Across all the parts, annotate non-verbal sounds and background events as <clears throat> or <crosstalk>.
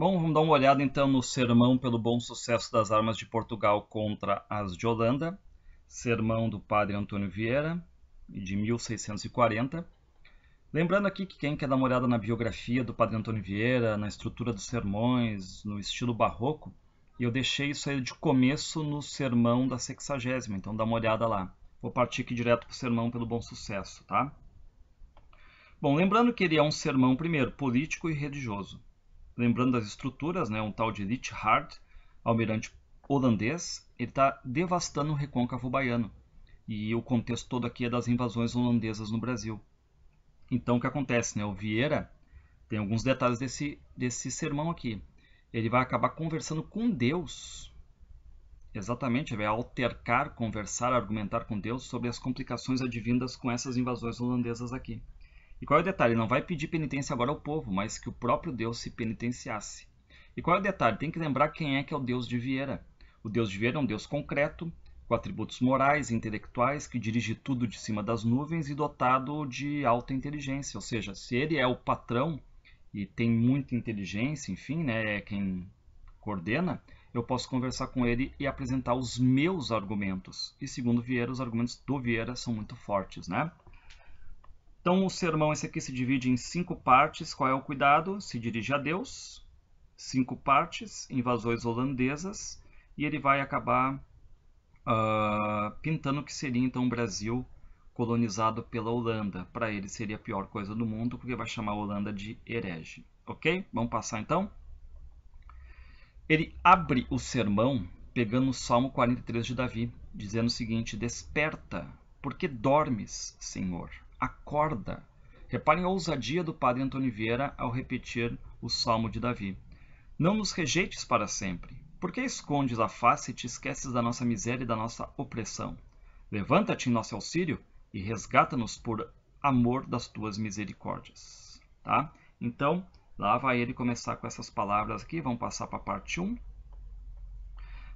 Bom, vamos dar uma olhada então no sermão pelo bom sucesso das armas de Portugal contra as de Holanda, sermão do padre Antônio Vieira, de 1640. Lembrando aqui que quem quer dar uma olhada na biografia do padre Antônio Vieira, na estrutura dos sermões, no estilo barroco, eu deixei isso aí de começo no sermão da sexagésima, então dá uma olhada lá. Vou partir aqui direto para o sermão pelo bom sucesso, tá? Bom, lembrando que ele é um sermão, primeiro, político e religioso lembrando das estruturas, né, um tal de Richard, almirante holandês, ele está devastando o recôncavo baiano. E o contexto todo aqui é das invasões holandesas no Brasil. Então, o que acontece? Né? O Vieira tem alguns detalhes desse, desse sermão aqui. Ele vai acabar conversando com Deus. Exatamente, vai altercar, conversar, argumentar com Deus sobre as complicações advindas com essas invasões holandesas aqui. E qual é o detalhe? Não vai pedir penitência agora ao povo, mas que o próprio Deus se penitenciasse. E qual é o detalhe? Tem que lembrar quem é que é o Deus de Vieira. O Deus de Vieira é um Deus concreto, com atributos morais e intelectuais, que dirige tudo de cima das nuvens e dotado de alta inteligência. Ou seja, se ele é o patrão e tem muita inteligência, enfim, né, é quem coordena, eu posso conversar com ele e apresentar os meus argumentos. E segundo Vieira, os argumentos do Vieira são muito fortes, né? Então, o sermão, esse aqui se divide em cinco partes. Qual é o cuidado? Se dirige a Deus, cinco partes, invasões holandesas, e ele vai acabar uh, pintando o que seria então o Brasil colonizado pela Holanda. Para ele seria a pior coisa do mundo, porque vai chamar a Holanda de herege. Ok? Vamos passar então? Ele abre o sermão pegando o Salmo 43 de Davi, dizendo o seguinte: Desperta, porque dormes, Senhor acorda. Reparem a ousadia do padre Antônio Vieira ao repetir o Salmo de Davi. Não nos rejeites para sempre. Por que escondes a face e te esqueces da nossa miséria e da nossa opressão? Levanta-te em nosso auxílio e resgata-nos por amor das tuas misericórdias. Tá? Então, lá vai ele começar com essas palavras aqui. Vamos passar para a parte 1.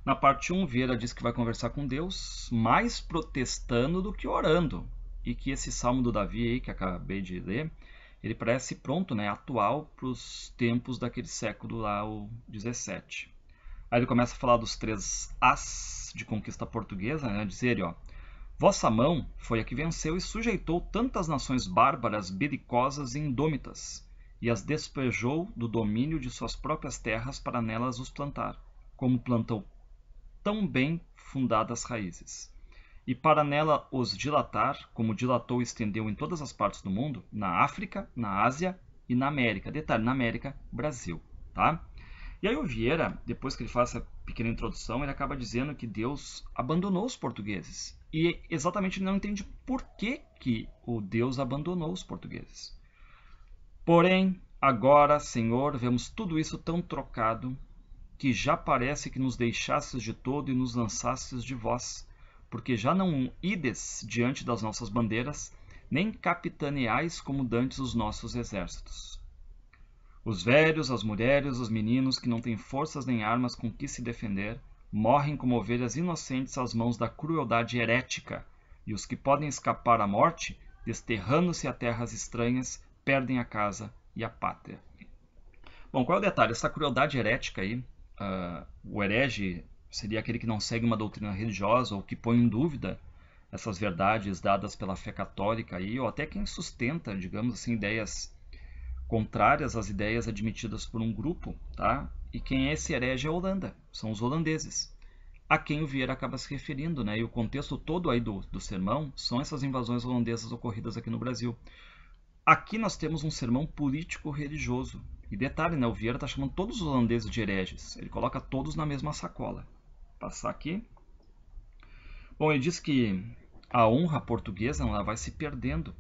Na parte 1, Vieira diz que vai conversar com Deus mais protestando do que orando e que esse Salmo do Davi aí, que acabei de ler, ele parece pronto, né, atual para os tempos daquele século lá, o 17. Aí ele começa a falar dos três as de conquista portuguesa, né, diz ele, ó, Vossa mão foi a que venceu e sujeitou tantas nações bárbaras, belicosas e indômitas, e as despejou do domínio de suas próprias terras para nelas os plantar, como plantou tão bem fundadas raízes e para nela os dilatar, como dilatou e estendeu em todas as partes do mundo, na África, na Ásia e na América. Detalhe, na América, Brasil. Tá? E aí o Vieira, depois que ele faz essa pequena introdução, ele acaba dizendo que Deus abandonou os portugueses. E exatamente ele não entende por que, que o Deus abandonou os portugueses. Porém, agora, Senhor, vemos tudo isso tão trocado que já parece que nos deixastes de todo e nos lançastes de vós porque já não ides diante das nossas bandeiras, nem capitaneais como dantes os nossos exércitos. Os velhos, as mulheres, os meninos que não têm forças nem armas com que se defender, morrem como ovelhas inocentes às mãos da crueldade herética, e os que podem escapar à morte, desterrando-se a terras estranhas, perdem a casa e a pátria. Bom, qual é o detalhe? Essa crueldade herética aí, uh, o herege seria aquele que não segue uma doutrina religiosa ou que põe em dúvida essas verdades dadas pela fé católica aí, ou até quem sustenta, digamos assim, ideias contrárias às ideias admitidas por um grupo, tá? E quem é esse herege é a Holanda, são os holandeses. A quem o Vieira acaba se referindo, né? E o contexto todo aí do, do sermão são essas invasões holandesas ocorridas aqui no Brasil. Aqui nós temos um sermão político-religioso. E detalhe, né? O Vieira está chamando todos os holandeses de hereges. Ele coloca todos na mesma sacola passar aqui. Bom, ele diz que a honra portuguesa ela vai se perdendo,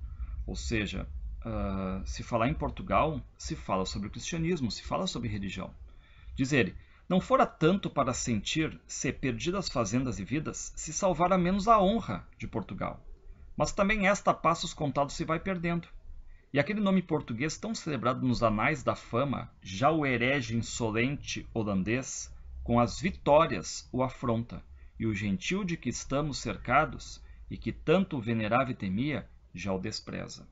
ou seja, uh, se falar em Portugal, se fala sobre o cristianismo, se fala sobre religião. Diz ele, não fora tanto para sentir se perdidas fazendas e vidas, se salvara menos a honra de Portugal. Mas também esta passa passos contados se vai perdendo. E aquele nome português tão celebrado nos anais da fama, já o herege insolente holandês, com as vitórias o afronta, e o gentil de que estamos cercados e que tanto venerava e temia, já o despreza.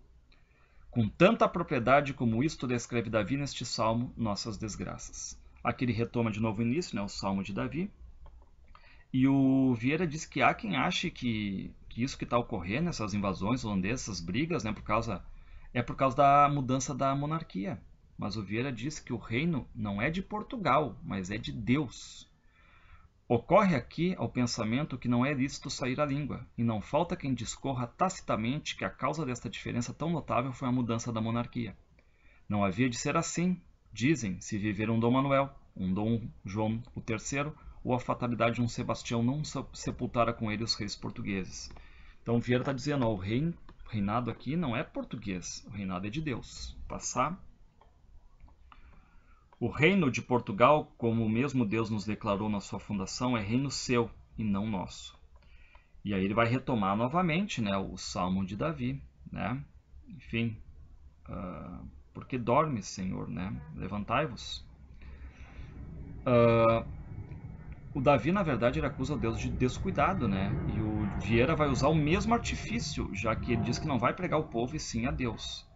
Com tanta propriedade como isto descreve Davi neste salmo, nossas desgraças. Aqui ele retoma de novo o início, né, o salmo de Davi. E o Vieira diz que há quem ache que, que isso que está ocorrendo, essas invasões holandesas, essas brigas, né, por causa, é por causa da mudança da monarquia. Mas o Vieira diz que o reino não é de Portugal, mas é de Deus. Ocorre aqui ao pensamento que não é lícito sair a língua, e não falta quem discorra tacitamente que a causa desta diferença tão notável foi a mudança da monarquia. Não havia de ser assim, dizem, se viver um Dom Manuel, um Dom João o III, ou a fatalidade de um Sebastião não sepultara com ele os reis portugueses. Então Vieira está dizendo, ó, o reinado aqui não é português, o reinado é de Deus. Passar o reino de Portugal, como o mesmo Deus nos declarou na sua fundação, é reino seu e não nosso. E aí ele vai retomar novamente né, o Salmo de Davi, né? Enfim, uh, ah, porque dorme, Senhor, né? Levantai-vos. Uh, o Davi, na verdade, ele acusa o Deus de descuidado, né? E o Vieira vai usar o mesmo artifício, já que ele diz que não vai pregar o povo e sim a Deus.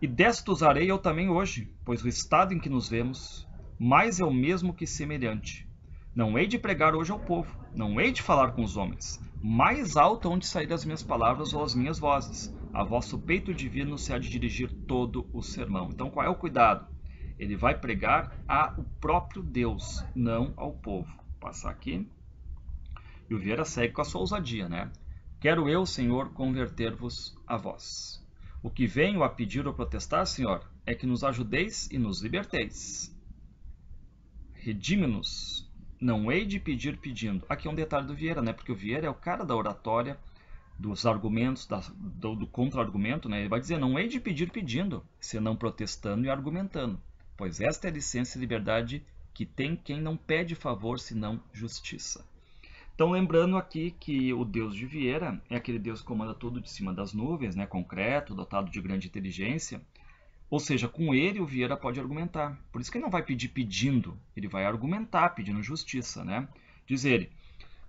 E desta usarei eu também hoje, pois o estado em que nos vemos mais é o mesmo que semelhante. Não hei de pregar hoje ao povo, não hei de falar com os homens. Mais alto onde sair as minhas palavras ou as minhas vozes. A vosso peito divino se há de dirigir todo o sermão. Então qual é o cuidado? Ele vai pregar ao próprio Deus, não ao povo. Vou passar aqui. E o Vieira segue com a sua ousadia, né? Quero eu, Senhor, converter-vos a vós. O que venho a pedir ou protestar, Senhor, é que nos ajudeis e nos liberteis. Redime-nos. Não hei de pedir pedindo. Aqui é um detalhe do Vieira, né? Porque o Vieira é o cara da oratória, dos argumentos, da, do, do contra-argumento, né? Ele vai dizer, não hei de pedir pedindo, senão protestando e argumentando. Pois esta é a licença e liberdade que tem quem não pede favor, senão justiça. Então, lembrando aqui que o deus de Vieira é aquele deus que comanda tudo de cima das nuvens, né? concreto, dotado de grande inteligência. Ou seja, com ele o Vieira pode argumentar. Por isso que ele não vai pedir pedindo, ele vai argumentar pedindo justiça. Né? Diz ele,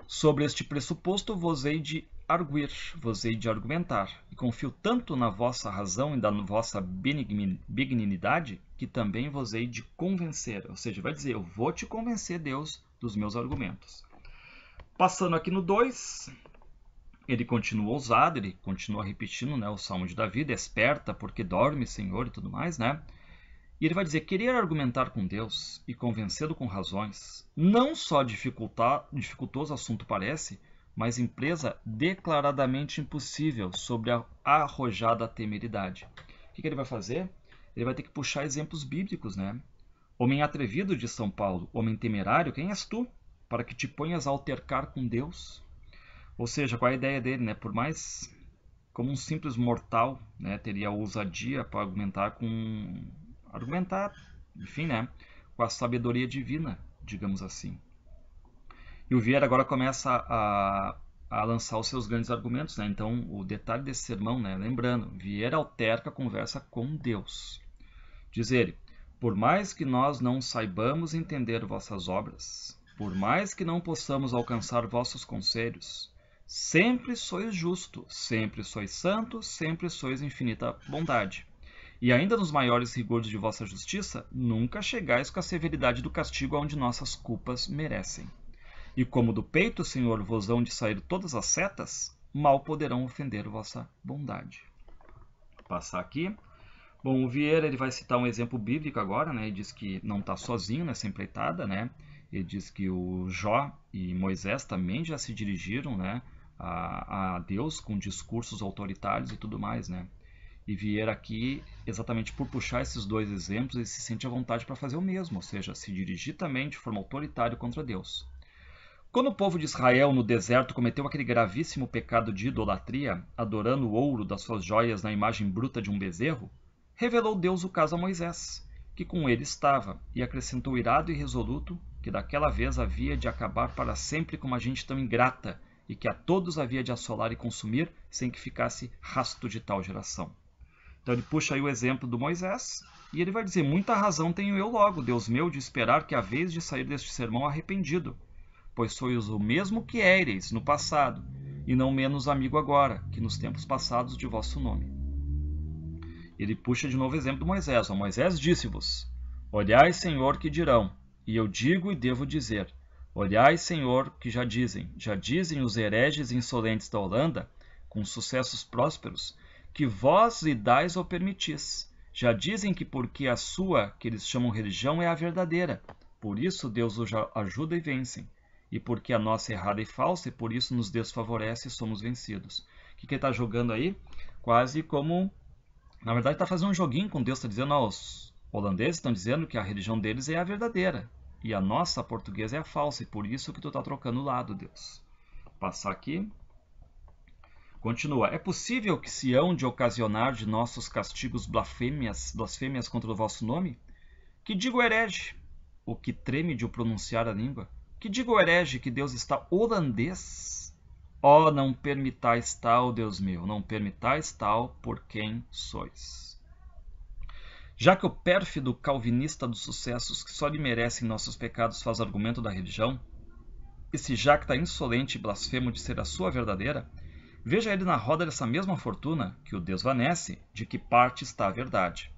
sobre este pressuposto vos hei de arguir, vos hei de argumentar, e confio tanto na vossa razão e na vossa benignidade, que também vos hei de convencer. Ou seja, vai dizer, eu vou te convencer, Deus, dos meus argumentos. Passando aqui no 2, ele continua ousado, ele continua repetindo né, o Salmo de Davi, desperta porque dorme, Senhor, e tudo mais, né? E ele vai dizer, querer argumentar com Deus e convencê-lo com razões, não só dificultoso assunto parece, mas empresa declaradamente impossível sobre a arrojada temeridade. O que, que ele vai fazer? Ele vai ter que puxar exemplos bíblicos, né? Homem atrevido de São Paulo, homem temerário, quem és tu? para que te ponhas a altercar com Deus? Ou seja, qual é a ideia dele, né? Por mais como um simples mortal, né, teria ousadia para argumentar com argumentar, enfim, né, com a sabedoria divina, digamos assim. E o Vieira agora começa a, a lançar os seus grandes argumentos, né? Então, o detalhe desse sermão, né, lembrando, Vieira alterca a conversa com Deus. Diz ele: Por mais que nós não saibamos entender vossas obras, por mais que não possamos alcançar vossos conselhos, sempre sois justo, sempre sois santo, sempre sois infinita bondade. E ainda nos maiores rigores de vossa justiça, nunca chegais com a severidade do castigo aonde nossas culpas merecem. E como do peito, Senhor, vos hão de sair todas as setas, mal poderão ofender vossa bondade. Vou passar aqui. Bom, o Vieira ele vai citar um exemplo bíblico agora, né? E diz que não está sozinho nessa empreitada, né? ele diz que o Jó e Moisés também já se dirigiram né, a, a Deus com discursos autoritários e tudo mais, né? E vier aqui exatamente por puxar esses dois exemplos, ele se sente à vontade para fazer o mesmo, ou seja, se dirigir também de forma autoritária contra Deus. Quando o povo de Israel no deserto cometeu aquele gravíssimo pecado de idolatria, adorando o ouro das suas joias na imagem bruta de um bezerro, revelou Deus o caso a Moisés, que com ele estava, e acrescentou irado e resoluto que daquela vez havia de acabar para sempre com uma gente tão ingrata e que a todos havia de assolar e consumir sem que ficasse rasto de tal geração. Então ele puxa aí o exemplo do Moisés e ele vai dizer: Muita razão tenho eu logo, Deus meu, de esperar que a vez de sair deste sermão arrependido, pois sois o mesmo que éreis no passado, e não menos amigo agora, que nos tempos passados de vosso nome. Ele puxa de novo o exemplo do Moisés: O Moisés disse-vos: Olhai, Senhor, que dirão, e eu digo e devo dizer: Olhai, Senhor, que já dizem, já dizem os hereges insolentes da Holanda, com sucessos prósperos, que vós lhe dais ou permitis. Já dizem que porque a sua, que eles chamam religião, é a verdadeira. Por isso Deus os ajuda e vencem. E porque a nossa é errada e falsa, e por isso nos desfavorece e somos vencidos. O que, ele está jogando aí? Quase como. Na verdade, está fazendo um joguinho com Deus, está dizendo aos holandeses, estão dizendo que a religião deles é a verdadeira. E a nossa portuguesa é a falsa, e por isso que tu está trocando o lado, Deus. passar aqui. Continua. É possível que se hão de ocasionar de nossos castigos blasfêmias, blasfêmias contra o vosso nome? Que digo herege, o que treme de o pronunciar a língua? Que digo herege que Deus está holandês? Ó, oh, não permitais tal, Deus meu, não permitais tal por quem sois. Já que o pérfido calvinista dos sucessos que só lhe merecem nossos pecados faz argumento da religião, esse jacta tá insolente e blasfemo de ser a sua verdadeira, veja ele na roda dessa mesma fortuna que o desvanece, de que parte está a verdade.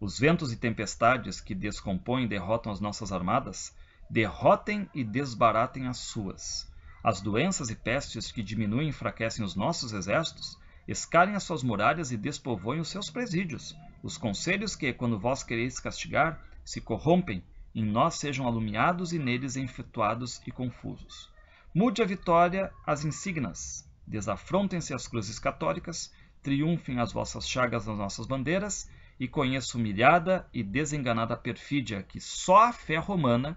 Os ventos e tempestades que descompõem e derrotam as nossas armadas, derrotem e desbaratem as suas. As doenças e pestes que diminuem e enfraquecem os nossos exércitos, escalem as suas muralhas e despovoem os seus presídios, os conselhos que, quando vós quereis castigar, se corrompem, em nós sejam alumiados e neles enfetuados e confusos. Mude a vitória as insignias, desafrontem-se as cruzes católicas, triunfem as vossas chagas nas nossas bandeiras, e conheço humilhada e desenganada perfídia que só a fé romana,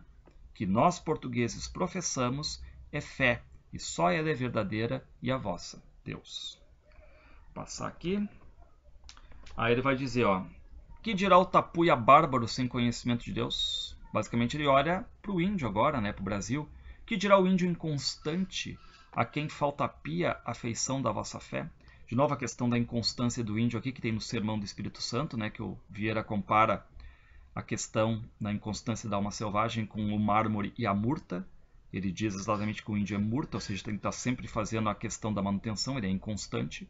que nós portugueses professamos, é fé, e só ela é verdadeira e a vossa, Deus. Vou passar aqui. Aí ele vai dizer, ó, que dirá o tapuia bárbaro sem conhecimento de Deus? Basicamente ele olha para o índio agora, né, para o Brasil. Que dirá o índio inconstante, a quem falta pia afeição da vossa fé? De novo a questão da inconstância do índio aqui que tem no Sermão do Espírito Santo, né, que o Vieira compara a questão da inconstância da alma selvagem com o mármore e a murta. Ele diz exatamente que o índio é murta, ou seja, tem que estar sempre fazendo a questão da manutenção, ele é inconstante.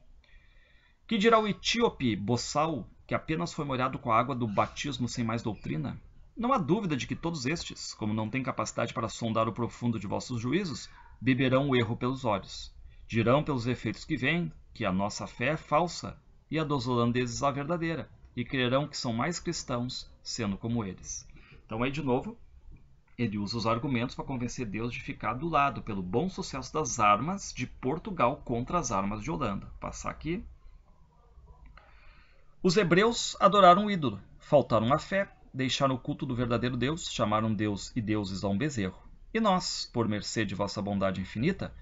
Que dirá o etíope boçal, que apenas foi molhado com a água do batismo sem mais doutrina? Não há dúvida de que todos estes, como não têm capacidade para sondar o profundo de vossos juízos, beberão o erro pelos olhos. Dirão pelos efeitos que vêm que a nossa fé é falsa e a dos holandeses a verdadeira, e crerão que são mais cristãos, sendo como eles. Então aí de novo, ele usa os argumentos para convencer Deus de ficar do lado pelo bom sucesso das armas de Portugal contra as armas de Holanda. Passar aqui, os hebreus adoraram o ídolo, faltaram à fé, deixaram o culto do verdadeiro Deus, chamaram Deus e deuses a um bezerro. E nós, por mercê de vossa bondade infinita,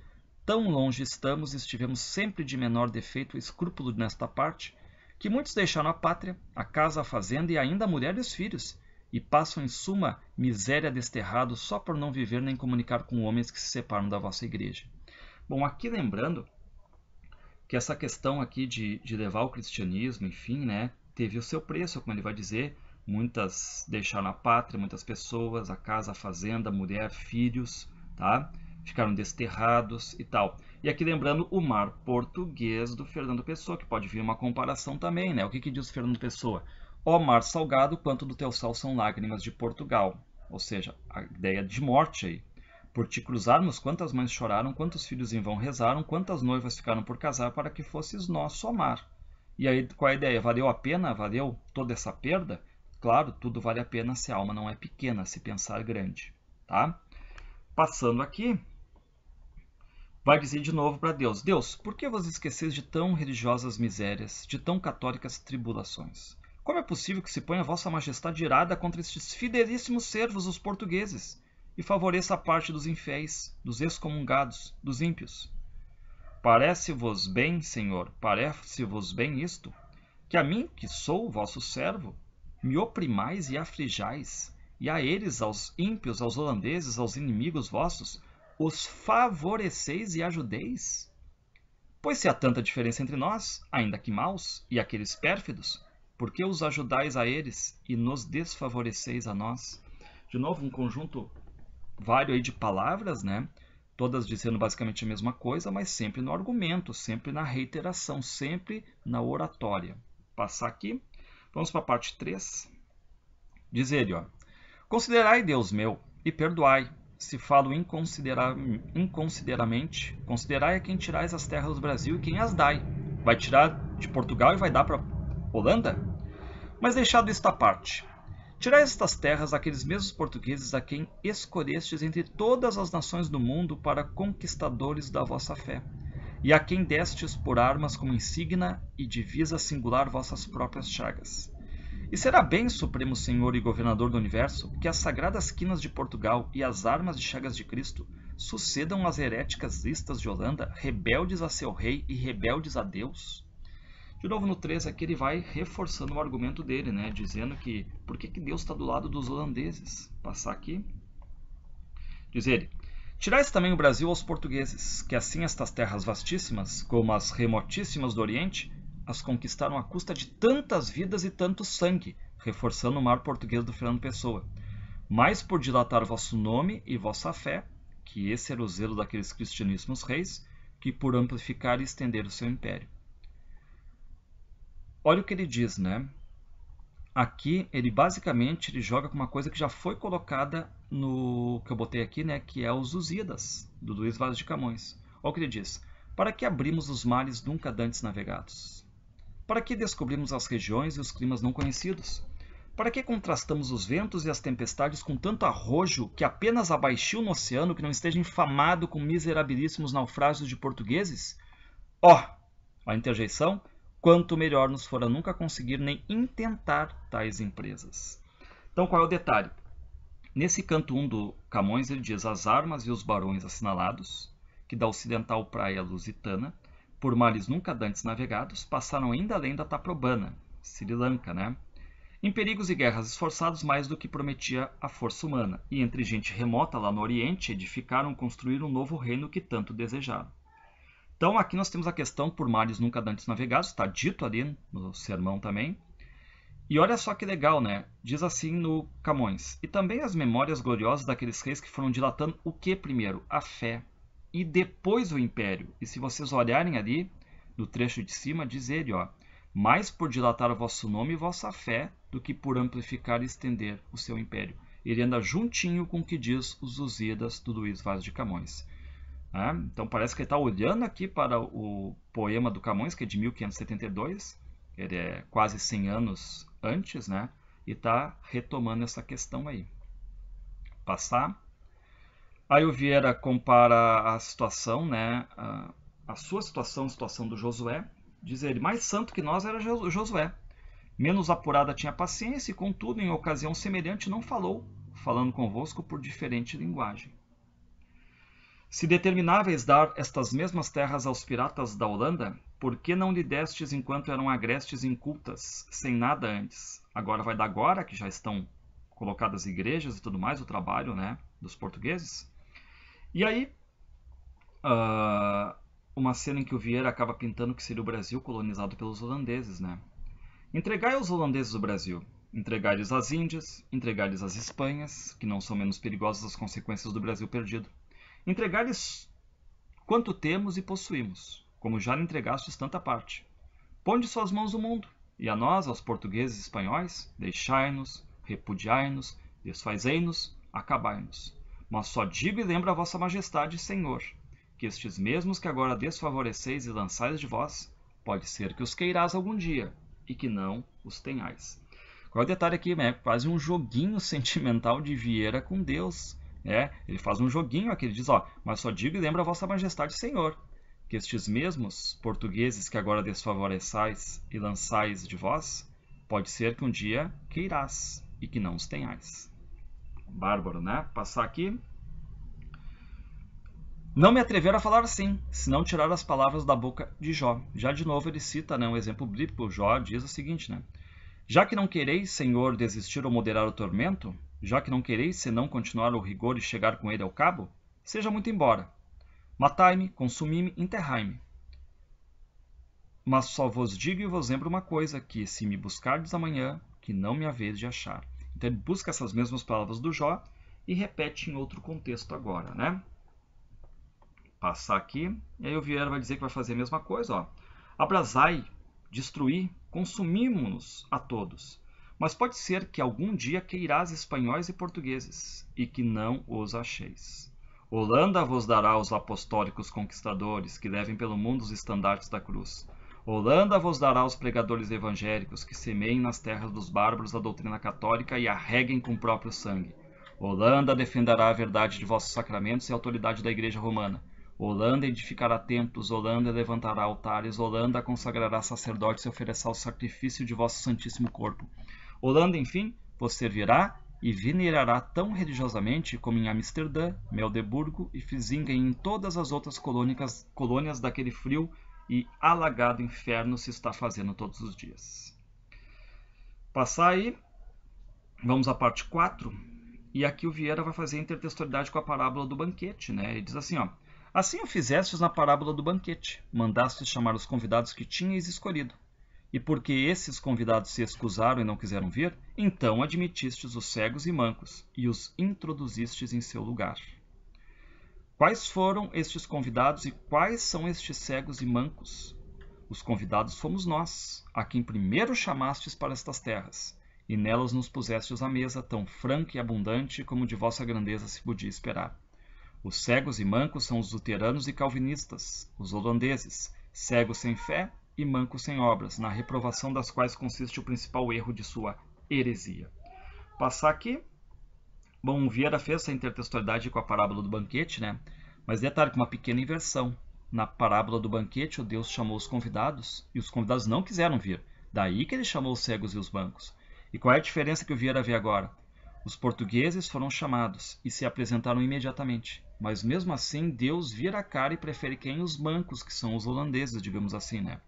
tão longe estamos e estivemos sempre de menor defeito e escrúpulo nesta parte, que muitos deixaram a pátria, a casa, a fazenda e ainda a mulher e os filhos, e passam em suma miséria desterrado só por não viver nem comunicar com homens que se separam da vossa igreja. Bom, aqui lembrando que essa questão aqui de, de levar o cristianismo, enfim, né, teve o seu preço, como ele vai dizer, muitas deixaram a pátria, muitas pessoas, a casa, a fazenda, mulher, filhos, tá? Ficaram desterrados e tal. E aqui lembrando o mar português do Fernando Pessoa, que pode vir uma comparação também, né? O que, que diz Fernando Pessoa? Ó mar salgado, quanto do teu sal são lágrimas de Portugal. Ou seja, a ideia de morte aí, por te cruzarmos, quantas mães choraram, quantos filhos em vão rezaram, quantas noivas ficaram por casar para que fosses nosso amar. E aí, qual é a ideia? Valeu a pena? Valeu toda essa perda? Claro, tudo vale a pena se a alma não é pequena, se pensar grande. Tá? Passando aqui, vai dizer de novo para Deus: Deus, por que vos esqueceis de tão religiosas misérias, de tão católicas tribulações? Como é possível que se ponha vossa majestade irada contra estes fidelíssimos servos, os portugueses, e favoreça a parte dos infiéis, dos excomungados, dos ímpios. Parece-vos bem, Senhor, parece-vos bem isto, que a mim, que sou vosso servo, me oprimais e afligais, e a eles, aos ímpios, aos holandeses, aos inimigos vossos, os favoreceis e ajudeis? Pois se há tanta diferença entre nós, ainda que maus, e aqueles pérfidos, por que os ajudais a eles e nos desfavoreceis a nós? De novo, um conjunto vário de palavras, né? todas dizendo basicamente a mesma coisa, mas sempre no argumento, sempre na reiteração, sempre na oratória. Passar aqui, vamos para a parte 3. Diz ele, ó, Considerai, Deus meu, e perdoai, se falo inconsidera inconsideramente, considerai a quem tirais as terras do Brasil e quem as dai. Vai tirar de Portugal e vai dar para Holanda? Mas deixado esta parte, Tirai estas terras daqueles mesmos portugueses a quem escolhestes entre todas as nações do mundo para conquistadores da vossa fé, e a quem destes por armas como insígnia e divisa singular vossas próprias chagas. E será bem, Supremo Senhor e Governador do Universo, que as sagradas quinas de Portugal e as armas de chagas de Cristo sucedam às heréticas listas de Holanda, rebeldes a seu rei e rebeldes a Deus? De novo no 3 aqui ele vai reforçando o argumento dele, né? dizendo que por que, que Deus está do lado dos holandeses? Passar aqui. Diz ele, Tirais também o Brasil aos portugueses, que assim estas terras vastíssimas, como as remotíssimas do Oriente, as conquistaram à custa de tantas vidas e tanto sangue, reforçando o mar português do Fernando Pessoa. Mais por dilatar vosso nome e vossa fé, que esse era o zelo daqueles cristianíssimos reis, que por amplificar e estender o seu império. Olha o que ele diz, né? Aqui ele basicamente ele joga com uma coisa que já foi colocada no que eu botei aqui, né, que é os usidas do Luiz Vaz de Camões. Olha o que ele diz: "Para que abrimos os mares nunca dantes navegados? Para que descobrimos as regiões e os climas não conhecidos?" Para que contrastamos os ventos e as tempestades com tanto arrojo que apenas abaixio no oceano que não esteja infamado com miserabilíssimos naufrágios de portugueses? Ó, oh, a interjeição quanto melhor nos fora nunca conseguir nem intentar tais empresas. Então, qual é o detalhe? Nesse canto 1 um do Camões, ele diz as armas e os barões assinalados, que da ocidental praia lusitana, por mares nunca dantes navegados, passaram ainda além da Taprobana, Sri Lanka, né? Em perigos e guerras esforçados mais do que prometia a força humana, e entre gente remota lá no Oriente edificaram construir um novo reino que tanto desejaram. Então aqui nós temos a questão por mares nunca antes navegados, está dito ali no sermão também. E olha só que legal, né? Diz assim no Camões: E também as memórias gloriosas daqueles reis que foram dilatando o que primeiro? A fé e depois o império. E se vocês olharem ali no trecho de cima, diz ele, ó: mais por dilatar o vosso nome e vossa fé do que por amplificar e estender o seu império. Ele anda juntinho com o que diz os Lusíadas do Luiz Vaz de Camões. Né? Então parece que ele está olhando aqui para o poema do Camões, que é de 1572, ele é quase 100 anos antes, né? e está retomando essa questão aí. Passar. Aí o Vieira compara a situação, né? a, a sua situação, a situação do Josué. Diz ele, mais santo que nós era Josué, Menos apurada tinha paciência e, contudo, em ocasião semelhante não falou, falando convosco por diferente linguagem. Se determináveis dar estas mesmas terras aos piratas da Holanda, por que não lhe destes enquanto eram agrestes incultas, sem nada antes? Agora vai dar agora, que já estão colocadas igrejas e tudo mais, o trabalho né, dos portugueses. E aí, uh, uma cena em que o Vieira acaba pintando que seria o Brasil colonizado pelos holandeses. Né? Entregai aos holandeses o Brasil, entregai lhes as Índias, entregai lhes as Espanhas, que não são menos perigosas as consequências do Brasil perdido Entregar-lhes quanto temos e possuímos, como já lhe entregastes tanta parte. Ponde suas mãos o mundo, e a nós, aos portugueses e espanhóis, deixai-nos, repudiai-nos, desfazei-nos, acabai-nos. Mas só digo e lembro a vossa majestade, Senhor, que estes mesmos que agora desfavoreceis e lançais de vós, pode ser que os queirás algum dia, e que não os tenhais. Qual é o detalhe aqui? É quase um joguinho <laughs> sentimental de Vieira com Deus, é, ele faz um joguinho aqui, ele diz, ó, mas só digo e lembra a vossa majestade senhor, que estes mesmos portugueses que agora desfavoreçais e lançais de vós, pode ser que um dia queirás e que não os tenhais. Bárbaro, né? Passar aqui. Não me atrever a falar assim, se não tirar as palavras da boca de Jó. Já de novo ele cita né, um exemplo bíblico. Jó diz o seguinte, né? Já que não quereis, Senhor, desistir ou moderar o tormento, já que não quereis senão continuar o rigor e chegar com ele ao cabo, seja muito embora. Matai-me, consumi-me, enterrai-me. Mas só vos digo e vos lembro uma coisa, que se me buscardes amanhã, que não me haveis de achar. Então ele busca essas mesmas palavras do Jó e repete em outro contexto agora, né? Passar aqui, e aí o Vieira vai dizer que vai fazer a mesma coisa, ó. Abrasai, destruir, consumimos-nos a todos. Mas pode ser que algum dia queirás espanhóis e portugueses, e que não os acheis. Holanda vos dará os apostólicos conquistadores, que levem pelo mundo os estandartes da cruz. Holanda vos dará os pregadores evangélicos, que semeiem nas terras dos bárbaros a doutrina católica e arreguem com o próprio sangue. Holanda defenderá a verdade de vossos sacramentos e a autoridade da Igreja Romana. Holanda edificará templos, Holanda levantará altares, Holanda consagrará sacerdotes e oferecerá o sacrifício de vosso santíssimo corpo. Holanda, enfim, vos servirá e venerará tão religiosamente como em Amsterdã, Meldeburgo e Fizinga e em todas as outras colônicas, colônias daquele frio e alagado inferno se está fazendo todos os dias. Passar aí, vamos à parte 4, e aqui o Vieira vai fazer intertextualidade com a parábola do banquete, né? Ele diz assim, ó, Assim o fizestes na parábola do banquete, mandastes chamar os convidados que tinhas escolhido, e porque esses convidados se excusaram e não quiseram vir, então admitistes os cegos e mancos e os introduzistes em seu lugar. Quais foram estes convidados e quais são estes cegos e mancos? Os convidados fomos nós, a quem primeiro chamastes para estas terras, e nelas nos pusestes à mesa, tão franca e abundante como de vossa grandeza se podia esperar. Os cegos e mancos são os luteranos e calvinistas, os holandeses, cegos sem fé e manco sem obras, na reprovação das quais consiste o principal erro de sua heresia. Passar aqui, bom, Vieira fez essa intertextualidade com a parábola do banquete, né? Mas detalhe com uma pequena inversão. Na parábola do banquete, o Deus chamou os convidados e os convidados não quiseram vir. Daí que ele chamou os cegos e os bancos. E qual é a diferença que o Vieira vê agora? Os portugueses foram chamados e se apresentaram imediatamente. Mas mesmo assim, Deus vira a cara e prefere quem? Os bancos, que são os holandeses, digamos assim, né?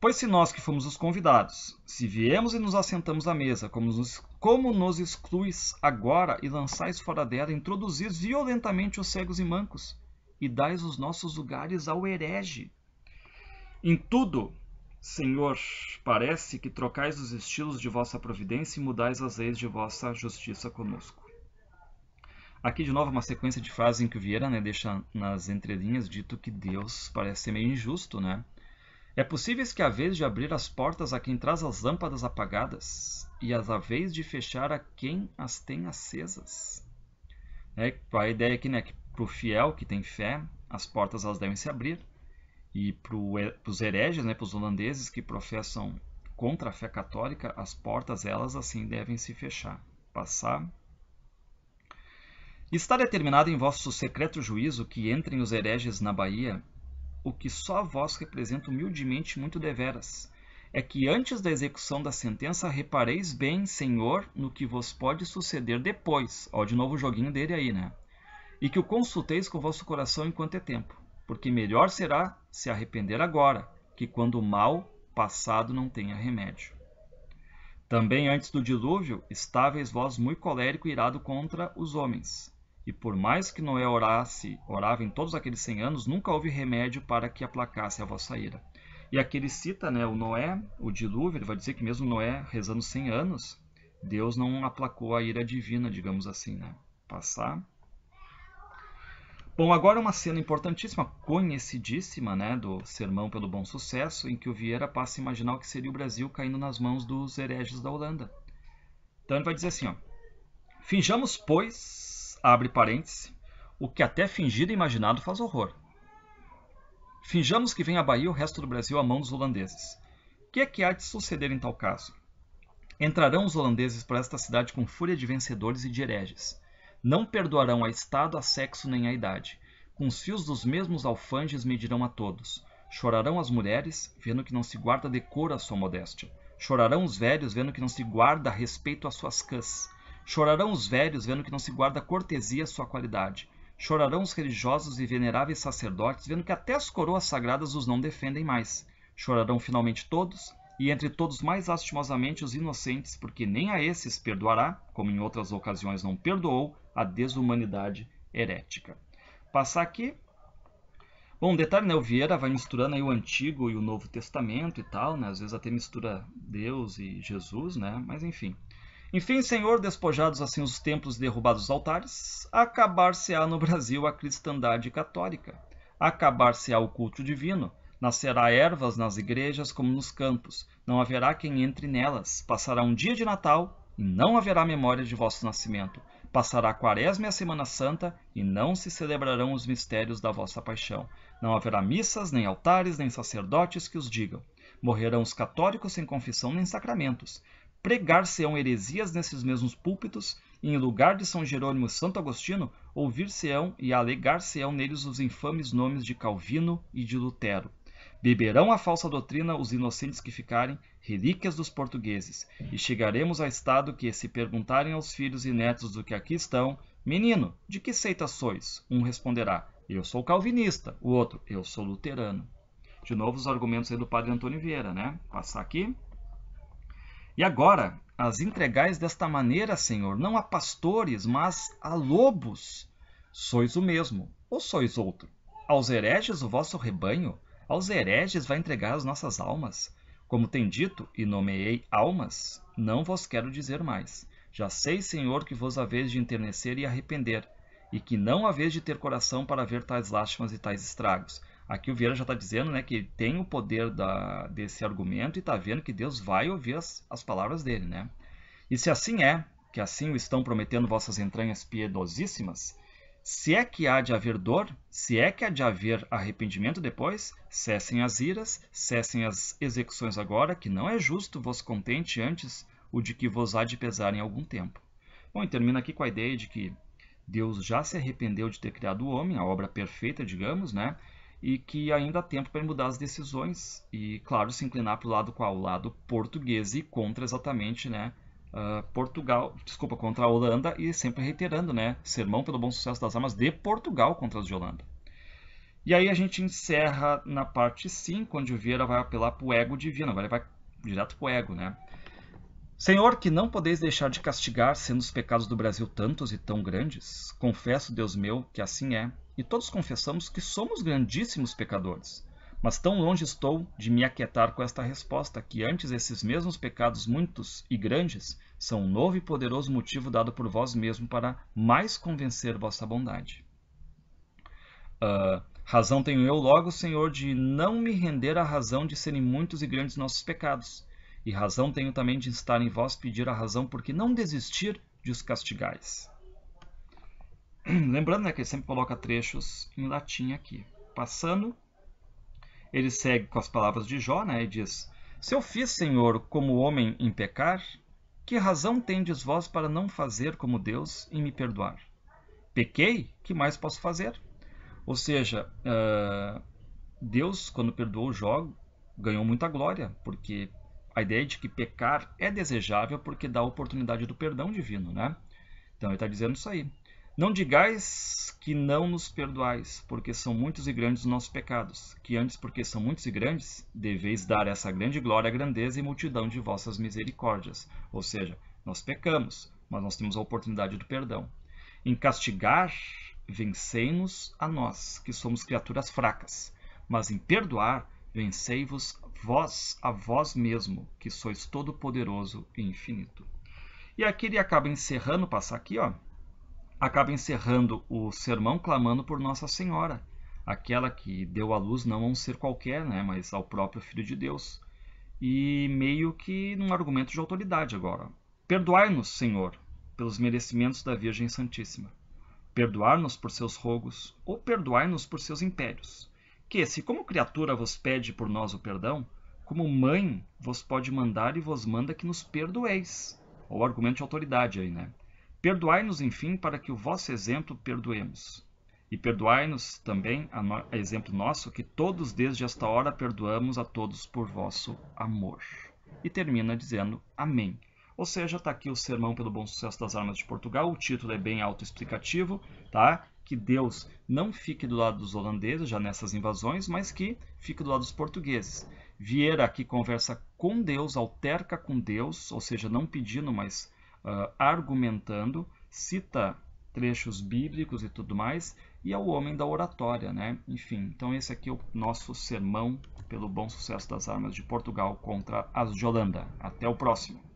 Pois se nós que fomos os convidados, se viemos e nos assentamos à mesa, como nos, como nos excluis agora e lançais fora dela, introduzis violentamente os cegos e mancos, e dais os nossos lugares ao herege. Em tudo, Senhor, parece que trocais os estilos de vossa providência e mudais as leis de vossa justiça conosco. Aqui de novo uma sequência de frases em que o Vieira né, deixa nas entrelinhas dito que Deus parece ser meio injusto, né? É possível que a vez de abrir as portas a quem traz as lâmpadas apagadas e as a vez de fechar a quem as tem acesas. É, a ideia aqui, né, que para o fiel que tem fé, as portas elas devem se abrir e para os hereges, né, para os holandeses que professam contra a fé católica, as portas elas assim devem se fechar, passar. Está determinado em vosso secreto juízo que entrem os hereges na Bahia o que só vós representa humildemente muito deveras, é que antes da execução da sentença repareis bem, Senhor, no que vos pode suceder depois. Ó, de novo o joguinho dele aí, né? E que o consulteis com o vosso coração enquanto é tempo, porque melhor será se arrepender agora, que quando o mal passado não tenha remédio. Também antes do dilúvio, estáveis vós muito colérico e irado contra os homens. E por mais que Noé orasse, orava em todos aqueles cem anos, nunca houve remédio para que aplacasse a vossa ira. E aqui ele cita né, o Noé, o dilúvio, ele vai dizer que mesmo Noé rezando 100 anos, Deus não aplacou a ira divina, digamos assim, né? Passar. Bom, agora uma cena importantíssima, conhecidíssima, né, do Sermão pelo Bom Sucesso, em que o Vieira passa a imaginar o que seria o Brasil caindo nas mãos dos hereges da Holanda. Então ele vai dizer assim, ó, Finjamos, pois, abre parênteses, o que até fingido e imaginado faz horror. Finjamos que vem a Bahia o resto do Brasil à mão dos holandeses. O que é que há de suceder em tal caso? Entrarão os holandeses para esta cidade com fúria de vencedores e de hereges. Não perdoarão a estado, a sexo nem a idade. Com os fios dos mesmos alfanges medirão a todos. Chorarão as mulheres, vendo que não se guarda decoro à sua modéstia. Chorarão os velhos, vendo que não se guarda respeito às suas cãs. Chorarão os velhos, vendo que não se guarda cortesia à sua qualidade. Chorarão os religiosos e veneráveis sacerdotes, vendo que até as coroas sagradas os não defendem mais. Chorarão finalmente todos, e entre todos mais lastimosamente os inocentes, porque nem a esses perdoará, como em outras ocasiões não perdoou, a desumanidade herética. Passar aqui. Bom, detalhe, né? O Vieira vai misturando aí o Antigo e o Novo Testamento e tal, né? Às vezes até mistura Deus e Jesus, né? Mas enfim. Enfim, Senhor, despojados assim os templos derrubados os altares, acabar-se-á no Brasil a cristandade católica, acabar-se-á o culto divino, nascerá ervas nas igrejas como nos campos, não haverá quem entre nelas, passará um dia de Natal e não haverá memória de vosso nascimento, passará a quaresma e a semana santa e não se celebrarão os mistérios da vossa paixão, não haverá missas, nem altares, nem sacerdotes que os digam. Morrerão os católicos sem confissão nem sacramentos pregar-se-ão heresias nesses mesmos púlpitos, e em lugar de São Jerônimo e Santo Agostinho, ouvir-se-ão e alegar-se-ão neles os infames nomes de Calvino e de Lutero. Beberão a falsa doutrina os inocentes que ficarem, relíquias dos portugueses, e chegaremos a estado que, se perguntarem aos filhos e netos do que aqui estão, menino, de que seita sois? Um responderá, eu sou calvinista, o outro, eu sou luterano. De novo, os argumentos aí do padre Antônio Vieira, né? Passar aqui. E agora as entregais desta maneira, Senhor, não a pastores, mas a lobos. Sois o mesmo, ou sois outro? Aos hereges o vosso rebanho, aos hereges vai entregar as nossas almas. Como tem dito, e nomeei almas, não vos quero dizer mais. Já sei, Senhor, que vos haveis de enternecer e arrepender, e que não haveis de ter coração para ver tais lástimas e tais estragos. Aqui o Vieira já está dizendo né, que tem o poder da, desse argumento e está vendo que Deus vai ouvir as, as palavras dele. Né? E se assim é, que assim o estão prometendo vossas entranhas piedosíssimas, se é que há de haver dor, se é que há de haver arrependimento depois, cessem as iras, cessem as execuções agora, que não é justo vos contente antes o de que vos há de pesar em algum tempo. Bom, e termina aqui com a ideia de que Deus já se arrependeu de ter criado o homem, a obra perfeita, digamos, né? e que ainda há tempo para mudar as decisões e, claro, se inclinar para o lado qual? O lado português e contra exatamente, né? Uh, Portugal, desculpa, contra a Holanda e sempre reiterando, né? Sermão pelo bom sucesso das armas de Portugal contra as de Holanda. E aí a gente encerra na parte 5, onde o Vieira vai apelar para o ego divino, agora ele vai direto para o ego, né? Senhor, que não podeis deixar de castigar, sendo os pecados do Brasil tantos e tão grandes, confesso, Deus meu, que assim é, e todos confessamos que somos grandíssimos pecadores. Mas tão longe estou de me aquietar com esta resposta, que antes esses mesmos pecados muitos e grandes são um novo e poderoso motivo dado por vós mesmo para mais convencer vossa bondade. Uh, razão tenho eu logo, Senhor, de não me render à razão de serem muitos e grandes nossos pecados e razão tenho também de estar em vós pedir a razão, porque não desistir de os castigais. <clears throat> Lembrando né, que ele sempre coloca trechos em latim aqui. Passando, ele segue com as palavras de Jó né, e diz: Se eu fiz, Senhor, como homem em pecar, que razão tendes vós para não fazer como Deus e me perdoar? Pequei, que mais posso fazer? Ou seja, uh, Deus, quando perdoou Jó, ganhou muita glória, porque a ideia de que pecar é desejável porque dá a oportunidade do perdão divino, né? Então ele está dizendo isso aí. Não digais que não nos perdoais, porque são muitos e grandes os nossos pecados, que antes, porque são muitos e grandes, deveis dar essa grande glória, grandeza e multidão de vossas misericórdias. Ou seja, nós pecamos, mas nós temos a oportunidade do perdão. Em castigar, vencei-nos a nós, que somos criaturas fracas, mas em perdoar, vencei-vos vós a vós mesmo, que sois todo-poderoso e infinito. E aqui ele acaba encerrando, passar aqui, ó, acaba encerrando o sermão clamando por Nossa Senhora, aquela que deu à luz não a um ser qualquer, né, mas ao próprio Filho de Deus. E meio que num argumento de autoridade agora. Perdoai-nos, Senhor, pelos merecimentos da Virgem Santíssima. Perdoar-nos por seus rogos, ou perdoai-nos por seus impérios que, se como criatura vos pede por nós o perdão, como mãe vos pode mandar e vos manda que nos perdoeis. O argumento de autoridade aí, né? Perdoai-nos, enfim, para que o vosso exemplo perdoemos. E perdoai-nos também, a, no... a exemplo nosso, que todos desde esta hora perdoamos a todos por vosso amor. E termina dizendo Amém. Ou seja, está aqui o Sermão pelo Bom Sucesso das Armas de Portugal, o título é bem autoexplicativo, tá? que Deus não fique do lado dos holandeses já nessas invasões, mas que fique do lado dos portugueses. Vieira aqui conversa com Deus, alterca com Deus, ou seja, não pedindo, mas uh, argumentando, cita trechos bíblicos e tudo mais, e é o homem da oratória, né? Enfim, então esse aqui é o nosso sermão pelo bom sucesso das armas de Portugal contra as de Holanda. Até o próximo!